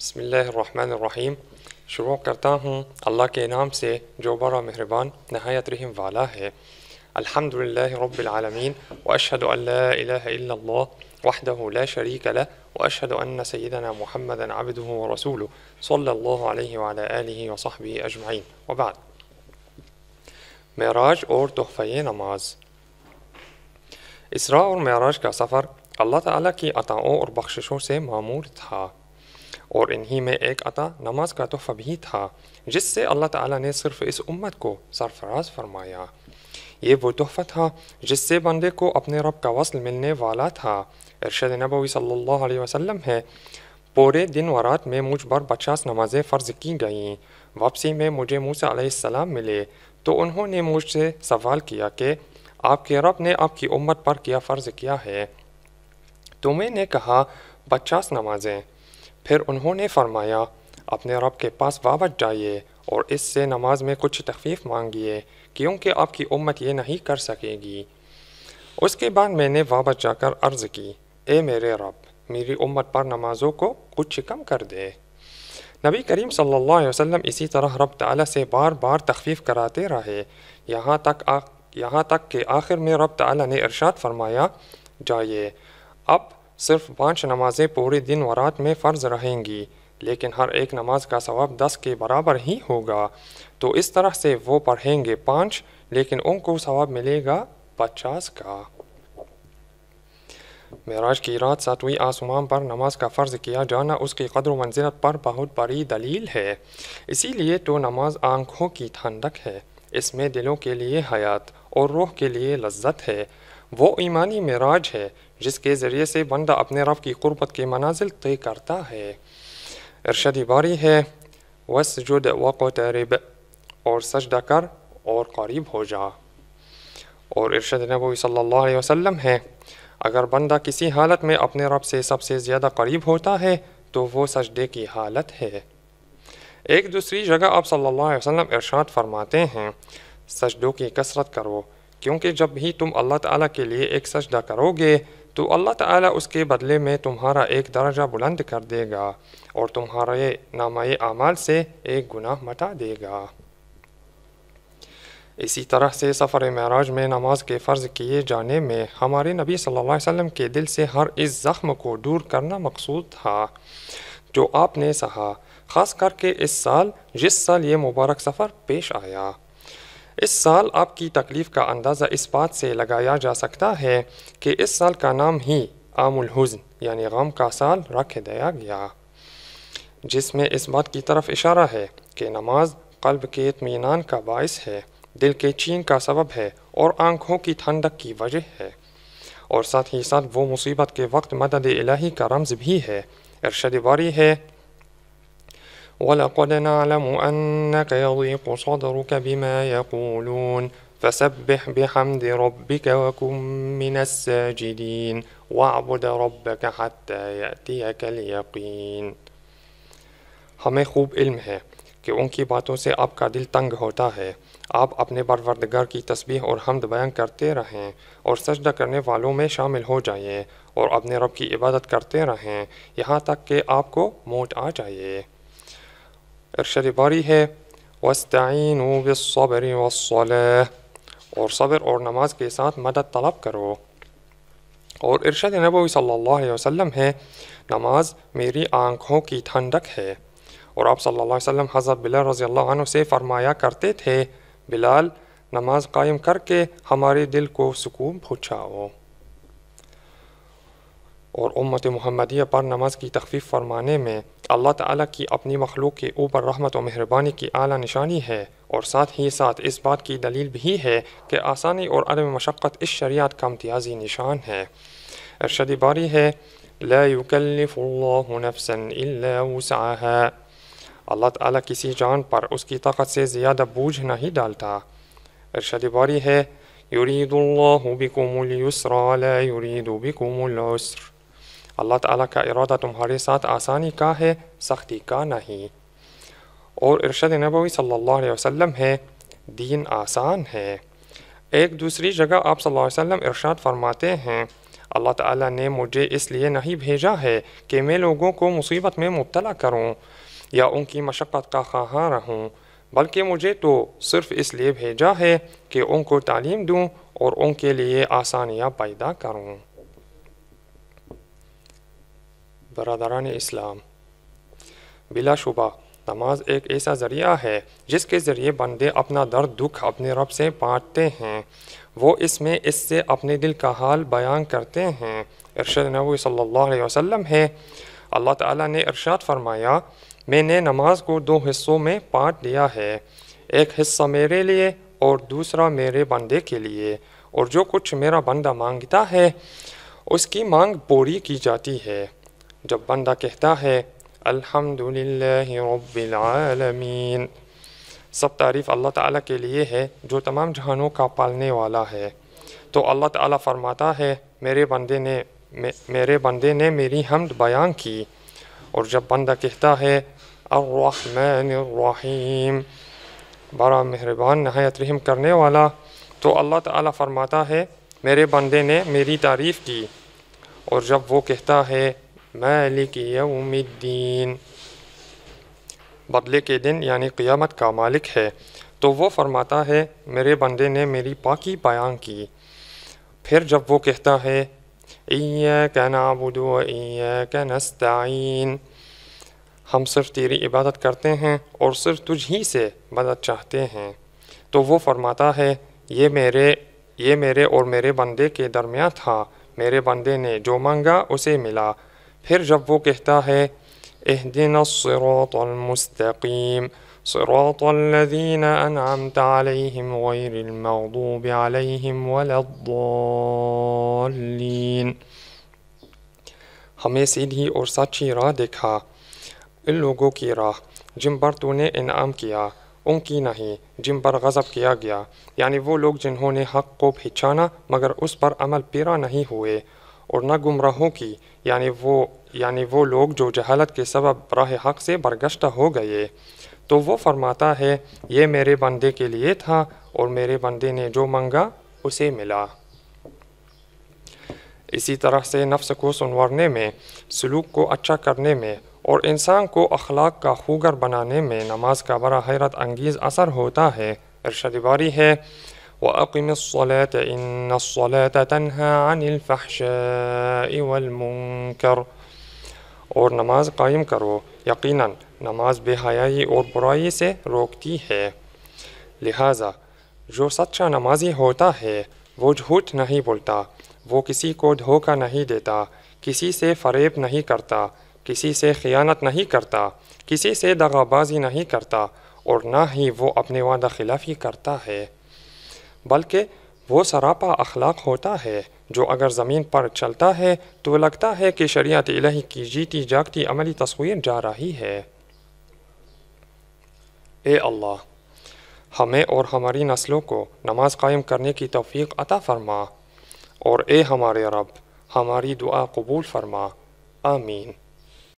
بسم الله الرحمن الرحيم شروع کرتا ہوں اللہ کے نام سے جو بڑا مہربان نہایت رحم والا ہے الحمد لله رب العالمين وأشهد أن لا إله إلا الله وحده لا شريك له وأشهد أن سيدنا محمدا عبده ورسوله صلى الله عليه وعلى آله وصحبه أجمعين وبعد معراج اور تحفي نماز إسراء اور معراج کا سفر اللہ تعالی کی عطاؤں اور بخششوں سے معمول تھا اور انہی میں ایک عطا نماز کا تحفہ بھی تھا جس سے اللہ تعالیٰ نے صرف اس امت کو سرفراز فرمایا یہ وہ تحفہ تھا جس سے بندے کو اپنے رب کا وصل ملنے والا تھا ارشد نبوی صلی اللہ علیہ وسلم ہے پورے دن و رات میں مجھ پر پچاس نمازیں فرض کی گئیں واپسی میں مجھے موسیٰ علیہ السلام ملے تو انہوں نے مجھ سے سوال کیا کہ آپ کے رب نے آپ کی امت پر کیا فرض کیا ہے تو میں نے کہا پچاس نمازیں پھر انہوں نے فرمایا اپنے رب کے پاس واپس جائیے اور اس سے نماز میں کچھ تخفیف مانگیے کیونکہ آپ کی امت یہ نہیں کر سکے گی اس کے بعد میں نے واپس جا کر عرض کی اے میرے رب میری امت پر نمازوں کو کچھ کم کر دے نبی کریم صلی اللہ علیہ وسلم اسی طرح رب تعالیٰ سے بار بار تخفیف کراتے رہے یہاں تک آ... یہاں تک کہ آخر میں رب تعالیٰ نے ارشاد فرمایا جائیے اب صرف پانچ نمازیں پورے دن و رات میں فرض رہیں گی لیکن ہر ایک نماز کا ثواب دس کے برابر ہی ہوگا تو اس طرح سے وہ پڑھیں گے پانچ لیکن ان کو ثواب ملے گا پچاس کا معراج کی رات ساتویں آسمان پر نماز کا فرض کیا جانا اس کی قدر و منزلت پر بہت بڑی دلیل ہے اسی لیے تو نماز آنکھوں کی ٹھنڈک ہے اس میں دلوں کے لیے حیات اور روح کے لیے لذت ہے وہ ایمانی معراج ہے جس کے ذریعے سے بندہ اپنے رب کی قربت کے منازل طے کرتا ہے ارشد باری ہے وسجد وقترب اور سجدہ کر اور قریب ہو جا اور ارشد نبوی صلی اللہ علیہ وسلم ہے اگر بندہ کسی حالت میں اپنے رب سے سب سے زیادہ قریب ہوتا ہے تو وہ سجدے کی حالت ہے ایک دوسری جگہ آپ صلی اللہ علیہ وسلم ارشاد فرماتے ہیں سجدوں کی کثرت کرو کیونکہ جب ہی تم اللہ تعالیٰ کے لیے ایک سجدہ کرو گے تو اللہ تعالیٰ اس کے بدلے میں تمہارا ایک درجہ بلند کر دے گا اور تمہارے نامۂ اعمال سے ایک گناہ مٹا دے گا اسی طرح سے سفر معراج میں نماز کے فرض کیے جانے میں ہمارے نبی صلی اللہ علیہ وسلم کے دل سے ہر اس زخم کو دور کرنا مقصود تھا جو آپ نے سہا خاص کر کے اس سال جس سال یہ مبارک سفر پیش آیا اس سال آپ کی تکلیف کا اندازہ اس بات سے لگایا جا سکتا ہے کہ اس سال کا نام ہی عام الحزن یعنی غم کا سال رکھ دیا گیا جس میں اس بات کی طرف اشارہ ہے کہ نماز قلب کے اطمینان کا باعث ہے دل کے چین کا سبب ہے اور آنکھوں کی ٹھنڈک کی وجہ ہے اور ساتھ ہی ساتھ وہ مصیبت کے وقت مدد الہی کا رمز بھی ہے ارشد باری ہے ولقد نعلم أنك يضيق صدرك بما يقولون فسبح بحمد ربك وكن من الساجدين واعبد ربك حتى يأتيك اليقين ہمیں خوب علم ہے کہ ان کی باتوں سے آپ کا دل تنگ ہوتا ہے آپ اپنے بروردگار کی تسبیح اور حمد بیان کرتے رہیں اور سجدہ کرنے والوں میں شامل ہو جائیں اور اپنے رب کی عبادت کرتے رہیں یہاں تک کہ آپ کو موت آ جائے ارشد باری ہے وَاسْتَعِينُوا بِالصَّبْرِ وَالصَّلَاةِ اور صبر اور نماز کے ساتھ مدد طلب کرو اور ارشد نبوی صلی اللہ علیہ وسلم ہے نماز میری آنکھوں کی ٹھنڈک ہے اور آپ صلی اللہ علیہ وسلم حضرت بلال رضی اللہ عنہ سے فرمایا کرتے تھے بلال نماز قائم کر کے ہمارے دل کو سکون پہنچاؤ اور امت محمدیہ پر نماز کی تخفیف فرمانے میں اللہ تعالیٰ کی اپنی مخلوق کے اوپر رحمت و مہربانی کی اعلیٰ نشانی ہے اور ساتھ ہی ساتھ اس بات کی دلیل بھی ہے کہ آسانی اور عدم مشقت اس شریعت کا امتیازی نشان ہے ارشد باری ہے لا یکلف اللہ نفسا الا وسعها اللہ تعالیٰ کسی جان پر اس کی طاقت سے زیادہ بوجھ نہیں ڈالتا ارشد باری ہے الیسر العسر اللہ تعالیٰ کا ارادہ تمہارے ساتھ آسانی کا ہے سختی کا نہیں اور ارشد نبوی صلی اللہ علیہ وسلم ہے دین آسان ہے ایک دوسری جگہ آپ صلی اللہ علیہ وسلم ارشاد فرماتے ہیں اللہ تعالیٰ نے مجھے اس لیے نہیں بھیجا ہے کہ میں لوگوں کو مصیبت میں مبتلا کروں یا ان کی مشقت کا خواہاں رہوں بلکہ مجھے تو صرف اس لیے بھیجا ہے کہ ان کو تعلیم دوں اور ان کے لیے آسانیاں پیدا کروں برادران اسلام بلا شبہ نماز ایک ایسا ذریعہ ہے جس کے ذریعے بندے اپنا درد دکھ اپنے رب سے پانٹتے ہیں وہ اس میں اس سے اپنے دل کا حال بیان کرتے ہیں ارشد نبو صلی اللہ علیہ وسلم ہے اللہ تعالیٰ نے ارشاد فرمایا میں نے نماز کو دو حصوں میں پانٹ دیا ہے ایک حصہ میرے لیے اور دوسرا میرے بندے کے لیے اور جو کچھ میرا بندہ مانگتا ہے اس کی مانگ پوری کی جاتی ہے جب بندہ کہتا ہے الحمد للہ سب تعریف اللہ تعالیٰ کے لیے ہے جو تمام جہانوں کا پالنے والا ہے تو اللہ تعالیٰ فرماتا ہے میرے بندے نے میرے بندے نے میری حمد بیان کی اور جب بندہ کہتا ہے الرحمن الرحیم بڑا مہربان نہایت رحم کرنے والا تو اللہ تعالیٰ فرماتا ہے میرے بندے نے میری تعریف کی اور جب وہ کہتا ہے مالک یوم الدین بدلے کے دن یعنی قیامت کا مالک ہے تو وہ فرماتا ہے میرے بندے نے میری پاکی بیان کی پھر جب وہ کہتا ہے ایاک نعبد و ایاک نستعین ہم صرف تیری عبادت کرتے ہیں اور صرف تجھ ہی سے مدد چاہتے ہیں تو وہ فرماتا ہے یہ میرے یہ میرے اور میرے بندے کے درمیان تھا میرے بندے نے جو مانگا اسے ملا پھر جب وہ کہتا ہے اہدنا الصراط المستقیم صراط الذين أنعمت عليهم غير المغضوب عليهم ولا الضالين ہمیں سیدھی اور سچی راہ دکھا ان لوگوں کی راہ جن پر تو نے انعام کیا ان کی نہیں جن پر غضب کیا گیا یعنی وہ لوگ جنہوں نے حق کو پہچانا مگر اس پر عمل پیرا نہیں ہوئے اور نہ گمراہوں کی یعنی وہ یعنی وہ لوگ جو جہالت کے سبب راہ حق سے برگشتہ ہو گئے تو وہ فرماتا ہے یہ میرے بندے کے لیے تھا اور میرے بندے نے جو منگا اسے ملا اسی طرح سے نفس کو سنورنے میں سلوک کو اچھا کرنے میں اور انسان کو اخلاق کا خوگر بنانے میں نماز کا بڑا حیرت انگیز اثر ہوتا ہے ارشد باری ہے وأقم الصلاة الصلاة إن تنہا الفحشاء والمنكر اور نماز قائم کرو یقیناً نماز بے حیائی اور برائی سے روکتی ہے لہٰذا جو سچا نمازی ہوتا ہے وہ جھوٹ نہیں بولتا وہ کسی کو دھوکہ نہیں دیتا کسی سے فریب نہیں کرتا کسی سے خیانت نہیں کرتا کسی سے دغابازی نہیں کرتا اور نہ ہی وہ اپنے وعدہ خلافی کرتا ہے بلکہ وہ سراپا اخلاق ہوتا ہے جو اگر زمین پر چلتا ہے تو لگتا ہے کہ شریعت الہی کی جیتی جاگتی عملی تصویر جا رہی ہے اے اللہ ہمیں اور ہماری نسلوں کو نماز قائم کرنے کی توفیق عطا فرما اور اے ہمارے رب ہماری دعا قبول فرما آمین